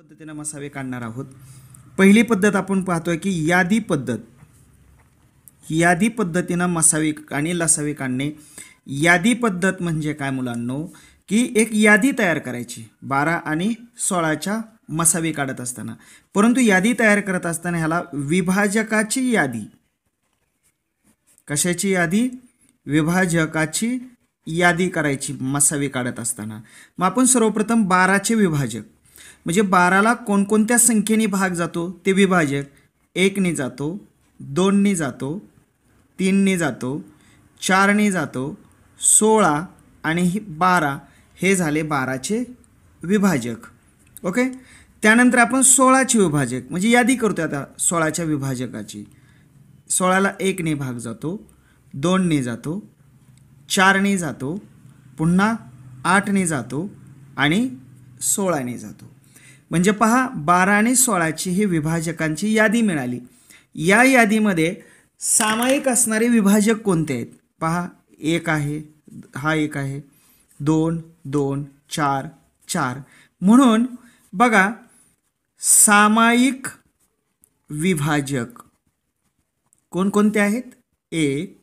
पद्धतीनं मसावे काढणार आहोत पहिली पद्धत आपण पाहतोय की यादी पद्धत यादी पद्धतीनं मसावे आणि लसावे काढणे यादी पद्धत म्हणजे काय मुलांनो की एक यादी तयार करायची बारा आणि सोळाच्या मसावे काढत असताना परंतु यादी तयार करत असताना ह्याला विभाजकाची यादी कशाची यादी विभाजकाची यादी करायची मसावे काढत असताना मग आपण सर्वप्रथम बाराचे विभाजक म्हणजे बाराला कोणकोणत्या संख्येने भाग जातो ते विभाजक एकने जातो दोनने जातो तीनने जातो चारने जातो सोळा आणि बारा हे झाले बाराचे विभाजक ओके त्यानंतर आपण सोळाचे विभाजक म्हणजे यादी करतो आता सोळाच्या विभाजकाची सोळाला एकने भाग जातो दोनने जातो चारने जातो पुन्हा आठने जातो आणि सोळाने जातो म्हणजे पहा बारा आणि सोळाची ही विभाजकांची यादी मिळाली या यादीमध्ये सामायिक असणारे विभाजक कोणते आहेत पहा एक आहे हा एक आहे दोन दोन चार चार म्हणून बघा सामायिक विभाजक कोणकोणते आहेत एक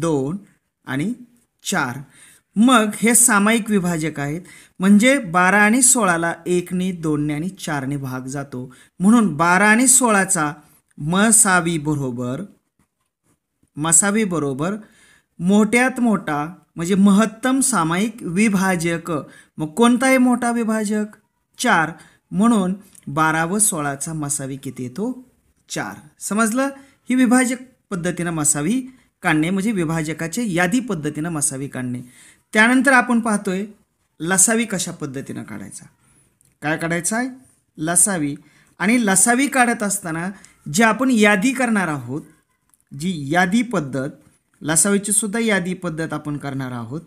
दोन आणि चार मग हे सामायिक विभाजक आहेत म्हणजे बारा आणि सोळाला एकने दोनने आणि चारने भाग जातो म्हणून बारा आणि सोळाचा मसावी बरोबर मसावी बरोबर मोठ्यात मोठा म्हणजे महत्तम सामायिक विभाजक मग कोणताही मोठा विभाजक चार म्हणून बारा व सोळाचा मसावी किती येतो चार समजलं ही विभाजक पद्धतीनं मसावी काढणे म्हणजे विभाजकाचे यादी पद्धतीनं मसावी काढणे त्यानंतर आपण पाहतोय लसावी कशा पद्धतीनं काढायचा काय काढायचा आहे लसावी आणि लसावी काढत असताना जी आपण यादी करणार आहोत जी यादी पद्धत लसावीची सुद्धा यादी पद्धत आपण करणार आहोत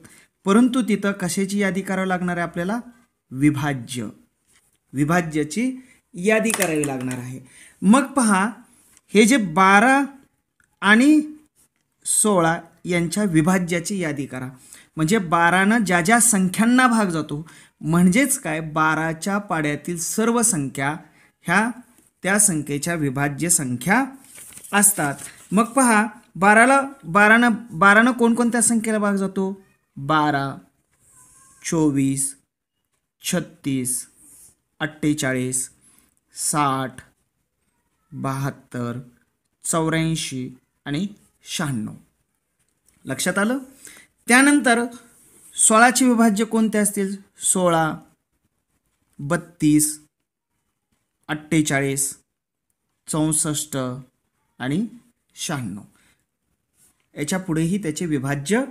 परंतु तिथं कशाची यादी करावी लागणार आहे आपल्याला विभाज्य विभाज्याची यादी करावी लागणार आहे मग पहा हे जे बारा आणि सोळा यांच्या विभाज्याची यादी करा म्हणजे बारानं ज्या ज्या संख्यांना भाग जातो म्हणजेच काय बाराच्या पाड्यातील सर्व संख्या ह्या त्या संख्येच्या विभाज्य संख्या असतात मग पहा बाराला बारानं बारानं कोणकोणत्या संख्येला भाग जातो बारा चोवीस छत्तीस अठ्ठेचाळीस साठ बहात्तर चौऱ्याऐंशी आणि शहाण्णव लक्षात आलं त्यानंतर सोळाचे विभाज्य कोणते असतील सोळा बत्तीस अठ्ठेचाळीस चौसष्ट आणि शहाण्णव याच्या पुढेही त्याचे विभाज्य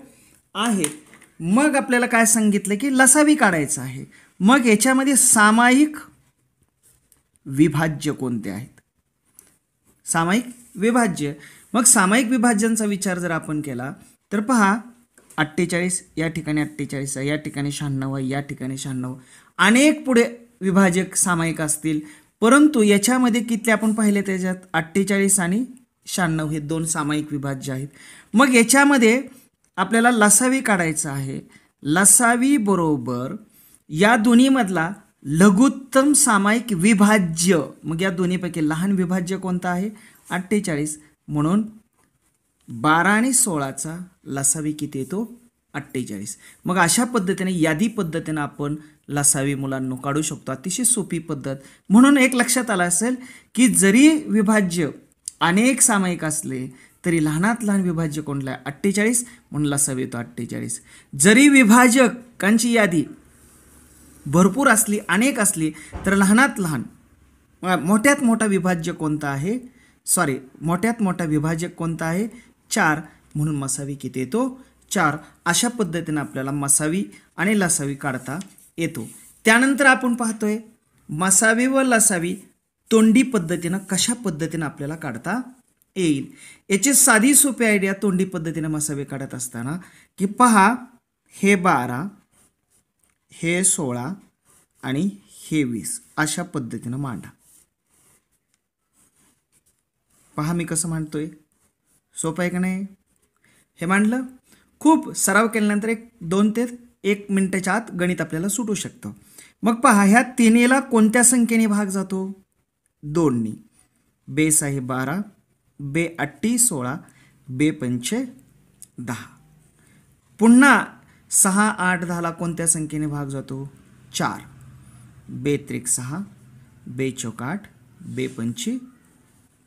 आहेत मग आपल्याला काय सांगितलं की लसावी काढायचं आहे मग याच्यामध्ये सामायिक विभाज्य कोणते आहेत सामायिक विभाज्य मग सामायिक विभाज्यांचा विचार जर आपण केला तर पहा अठ्ठेचाळीस या ठिकाणी अठ्ठेचाळीस आहे या ठिकाणी शहाण्णव आहे या ठिकाणी शहाण्णव अनेक पुढे विभाजक सामायिक असतील परंतु याच्यामध्ये किती आपण पाहिले त्याच्यात अठ्ठेचाळीस आणि शहाण्णव हे दोन सामायिक विभाज्य आहेत मग याच्यामध्ये आपल्याला लसावी काढायचं आहे लसावी बरोबर या दोन्हीमधला लघुत्तम सामायिक विभाज्य मग या दोन्हीपैकी लहान विभाज्य कोणता आहे अठ्ठेचाळीस म्हणून बारा आणि सोळाचा लसावी किती येतो अठ्ठेचाळीस मग अशा पद्धतीने यादी पद्धतीने आपण लसावी मुलांना काढू शकतो अतिशय सोपी पद्धत म्हणून एक लक्षात आलं असेल की जरी विभाज्य अनेक सामायिक असले तरी लहानात लहान विभाज्य कोणला आहे अठ्ठेचाळीस म्हणून लसावी येतो अठ्ठेचाळीस जरी विभाजकांची यादी भरपूर असली अनेक असली तर लहानात लहान मोठ्यात मोठा विभाज्य कोणता आहे सॉरी मोठ्यात मोठा विभाजक कोणता आहे चार म्हणून मसावी किती येतो चार अशा पद्धतीनं आपल्याला मसावी आणि लसावी काढता येतो त्यानंतर आपण पाहतोय मसावी व लसावी तोंडी पद्धतीनं कशा पद्धतीनं आपल्याला काढता येईल याची साधी सोपी आयडिया तोंडी पद्धतीनं मसावी काढत असताना की पहा हे बारा हे सोळा आणि हे वीस अशा पद्धतीनं मांडा पहा मी कसं मांडतोय सोपं आहे का नाही हे मांडलं खूप सराव केल्यानंतर एक दोन ते एक मिनटाच्या आत गणित आपल्याला सुटू शकतं मग पहा ह्या तिन्हीला कोणत्या संख्येने भाग जातो दोननी बेस आहे बारा बे अट्टी सोळा बे पंचे दहा पुन्हा सहा आठ दहाला कोणत्या संख्येने भाग जातो चार बेत्रिक सहा बे चौक आठ बे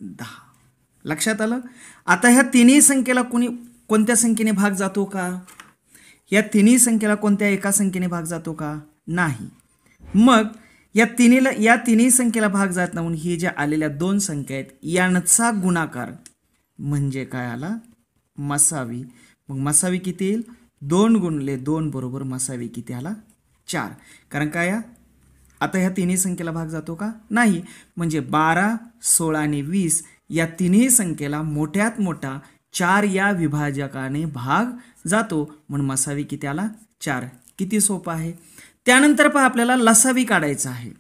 दहा लक्षात आलं आता ह्या तिन्ही संख्येला कोणी कोणत्या संख्येने भाग जातो का या तिन्ही संख्येला कोणत्या एका संख्येने भाग जातो का नाही मग या तिन्हीला या तिन्ही संख्येला भाग जात नाही ही ज्या आलेल्या दोन संख्या आहेत यांचा गुणाकार म्हणजे काय आला मसावी मग मसावी किती येईल दोन गुणले दोन बरोबर मसावी किती आला चार कारण काय या आता ह्या तिन्ही संख्येला भाग जातो का नाही म्हणजे बारा सोळा आणि वीस या तिन्ही संख्येला मोठ्यात मोठा चार या विभाजकाने भाग जातो म्हणून मसावी किती आला चार किती सोपं आहे त्यानंतर पहा आपल्याला लसावी काढायचं आहे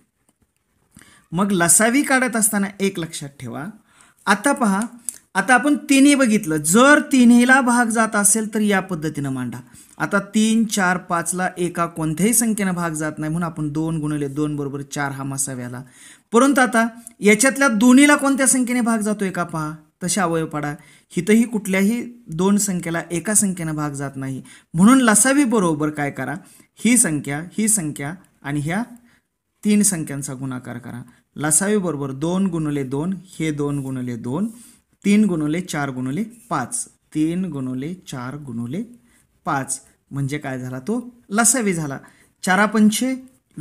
मग लसावी काढत असताना एक लक्षात ठेवा आता पहा आता आपण तिन्ही बघितलं जर तिन्हीला भाग जात असेल तर या पद्धतीनं मांडा आता तीन चार पाचला एका कोणत्याही संख्येनं भाग जात नाही म्हणून आपण दोन गुणले दोन बरोबर चार हा मसाव्याला परंतु आता याच्यातल्या दोन्हीला कोणत्या संख्येने भाग जातो एका पहा तशा अवयव पाडा हितही कुठल्याही दोन संख्येला एका संख्येनं भाग जात नाही म्हणून लसावी बरोबर काय करा ही संख्या ही संख्या आणि ह्या तीन संख्यांचा गुणाकार करा लसावी बरोबर दोन गुणले दोन हे दोन गुणले दोन तीन गुणवले चार गुणवले पाच तीन गुणवले चार गुणवले पाच म्हणजे काय झाला तो लसावी झाला चारा पंचे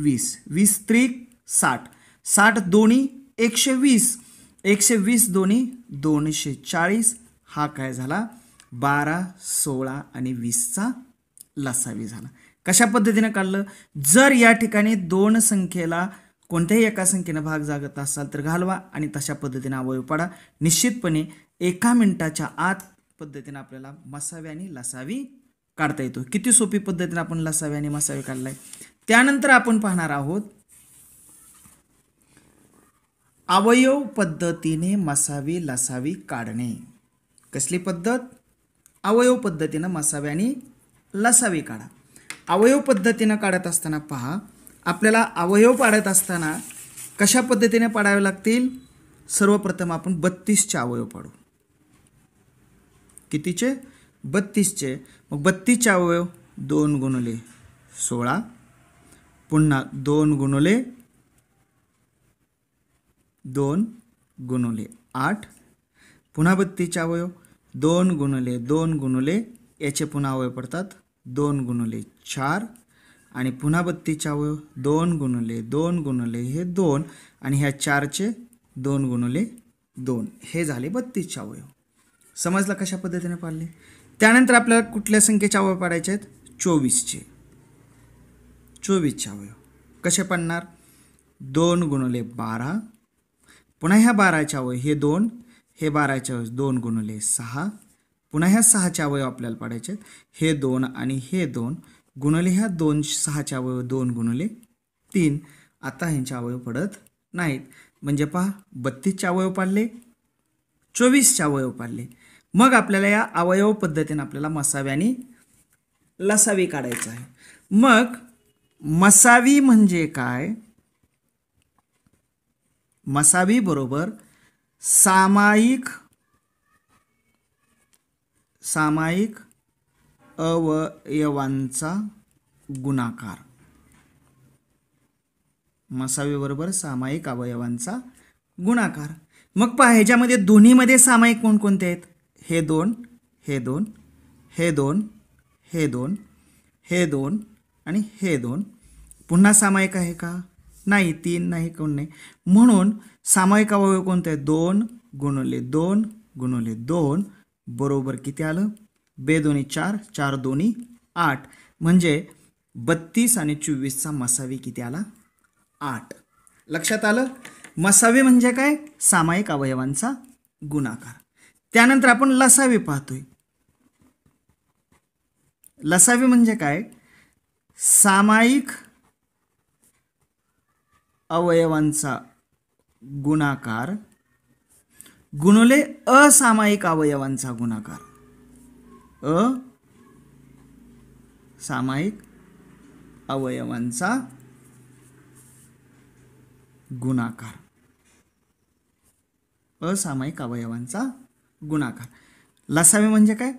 वीस वीस त्रिक साठ साठ दोन्ही एकशे वीस एकशे वीस दोन्ही दोनशे चाळीस हा काय झाला बारा सोळा आणि वीसचा लसावी झाला कशा पद्धतीनं काढलं जर या ठिकाणी दोन संख्येला कोणत्याही एका संख्येनं भाग जागत असाल तर घालवा आणि तशा पद्धतीने अवयव पाडा निश्चितपणे एका मिनिटाच्या आत पद्धतीनं आपल्याला मसाव्याने आणि लसावी काढता येतो किती सोपी पद्धतीने आपण लसावी आणि मसावी काढलाय त्यानंतर आपण पाहणार आहोत अवयव पद्धतीने मसावी लसावी काढणे कसली पद्धत अवयव पद्धतीनं मसावी आणि लसावी काढा अवयव पद्धतीनं काढत असताना पहा आपल्याला अवयव पाडत असताना कशा पद्धतीने पाडावे लागतील सर्वप्रथम आपण बत्तीसचे अवयव पाडू कितीचे बत्तीसचे मग बत्तीसचे अवयव दोन गुणले सोळा पुन्हा दोन गुणले दोन गुणले आठ पुन्हा बत्तीसचे अवयव दोन गुणले दोन गुणले याचे पुन्हा अवयव पडतात दोन गुणले चार आणि पुन्हा बत्तीच्या अवयव दोन गुणले दोन गुणले हे दोन आणि ह्या चारचे दोन गुणले दोन हे झाले बत्तीसच्या अवयव समजलं कशा पद्धतीने पाडले त्यानंतर आपल्याला कुठल्या संख्येचे अवयव पाडायचे आहेत चोवीसचे चोवीसच्या अवयव कसे पडणार दोन गुणले बारा पुन्हा ह्या बाराच्या अवयव हे दोन हे बाराच्या अवयव दोन गुणले सहा पुन्हा ह्या सहाच्या अवयव आपल्याला पाडायचे आहेत हे दोन आणि हे दोन गुणले ह्या दोन सहाच्या अवयव दोन गुणले तीन आता ह्यांचे अवयव पडत नाहीत म्हणजे पहा बत्तीसचे अवयव पाडले चोवीसचे अवयव पाडले मग आपल्याला या अवयव पद्धतीने आपल्याला मसाव्याने लसावी काढायचं आहे मग मसावी म्हणजे काय मसावी बरोबर सामायिक सामायिक अवयवांचा गुणाकार मसावीबरोबर सामायिक अवयवांचा गुणाकार मग पहा ह्याच्यामध्ये दोन्हीमध्ये सामायिक कोणकोणते आहेत हे दोन हे दोन हे दोन हे दोन हे दोन आणि हे दोन पुन्हा सामायिक आहे का नाही तीन नाही कोण नाही म्हणून सामायिक अवयव कोणते आहेत दोन गुणवले दोन गुणवले दोन बरोबर किती आलं बे दोन्ही चार चार दोन्ही आठ म्हणजे बत्तीस आणि चोवीसचा मसावी किती आला आठ लक्षात आलं मसावी म्हणजे काय सामायिक अवयवांचा गुणाकार त्यानंतर आपण लसावी पाहतोय लसावी म्हणजे काय सामायिक अवयवांचा गुणाकार गुणले असामायिक अवयवांचा गुणाकार अ सामायिक अवयवांचा गुणाकार असामायिक अवयवांचा गुणाकार लसावे म्हणजे काय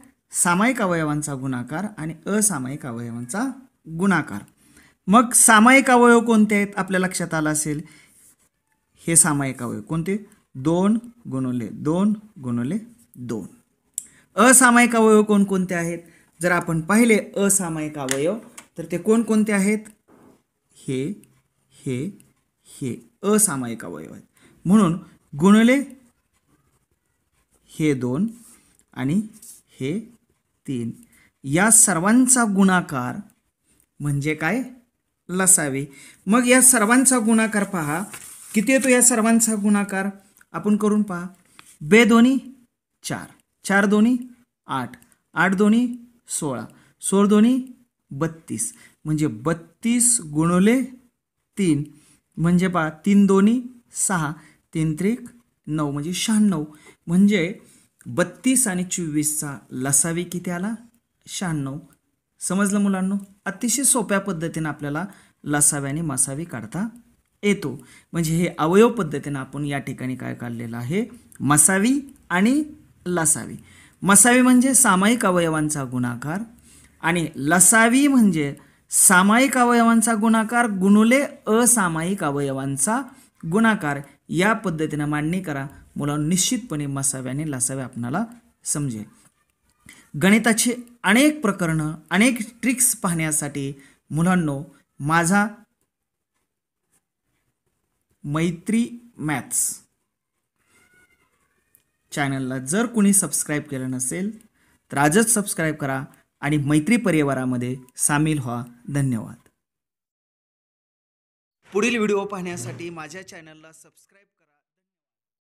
सामायिक अवयवांचा गुणाकार आणि असामायिक अवयवांचा गुणाकार मग सामायिक अवयव कोणते आहेत आपल्या लक्षात आलं असेल हे सामायिक अवयव कोणते दोन गुणवले दोन गुणोले दोन असामायिक अवयव कोणकोणते आहेत जर आपण पाहिले असामायिक अवयव तर ते कोणकोणते आहेत हे हे हे असामायिक अवयव आहेत म्हणून गुणले हे दोन आणि हे तीन या सर्वांचा गुणाकार म्हणजे काय लसावी मग या सर्वांचा गुणाकार पहा किती येतो या सर्वांचा गुणाकार आपण करून पहा बे दोन्ही चार चार दोन्ही आठ आठ दोन्ही सोळा सोळ दोन्ही बत्तीस म्हणजे बत्तीस गुणवले तीन म्हणजे पहा तीन दोन्ही सहा तीन त्रिक नऊ म्हणजे शहाण्णव म्हणजे बत्तीस आणि चोवीसचा लसावी किती आला शहाण्णव समजलं मुलांनो अतिशय सोप्या पद्धतीनं आपल्याला लसावी आणि मसावी काढता येतो म्हणजे हे अवयव पद्धतीनं आपण या ठिकाणी काय काढलेलं आहे मसावी आणि लसावी मसावी म्हणजे सामायिक अवयवांचा गुणाकार आणि लसावी म्हणजे सामायिक अवयवांचा गुणाकार गुणुले असामायिक अवयवांचा गुणाकार या पद्धतीनं मांडणी करा मुला निश्चितपणे मसाव्याने लसाव्या आपणाला समजेल गणिताची अनेक प्रकरणं अनेक ट्रिक्स पाहण्यासाठी मुलांनो माझा मैत्री मॅथ्स चॅनलला जर कुणी सबस्क्राईब केलं नसेल तर आजच सबस्क्राईब करा आणि मैत्री परिवारामध्ये सामील व्हा धन्यवाद पुढील व्हिडिओ पाहण्यासाठी माझ्या चॅनलला सबस्क्राईब